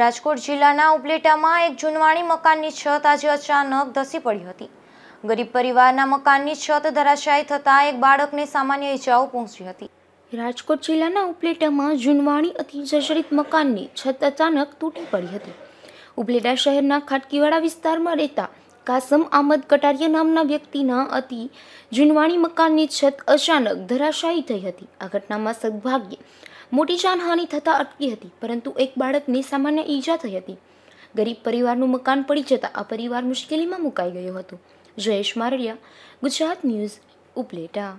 રાજકોટ જિલ્લાના ઉપલેટામાં એક જૂનવાણી મકાનની છત આજે અચાનક ધસી પડી હતી ગરીબ પરિવારના મકાનની છત ધરાશાયી થતાં એક બાળકને સામાન્ય ઈજાઓ પહોંચી હતી રાજકોટ જિલ્લાના ઉપલેટામાં જૂનવાણી અતિ જર્જરિત મકાનની છત અચાનક તૂટી પડી હતી ઉપલેટા શહેરના ખાટકીવાડા વિસ્તારમાં રહેતા કાસમ આમદ કટારિયા નામના વ્યક્તિના અતિ જૂનવાણી મકાનની છત અચાનક ધરાશાયી થઈ હતી આ ઘટનામાં સદભાગ્યે મોટી જાનહાનિ થતાં અટકી હતી પરંતુ એક બાળકને સામાન્ય ઈજા થઈ હતી ગરીબ પરિવારનું મકાન પડી જતાં આ પરિવાર મુશ્કેલીમાં મુકાઈ ગયો હતો જયેશ મારડિયા ગુજરાત ન્યૂઝ ઉપલેટા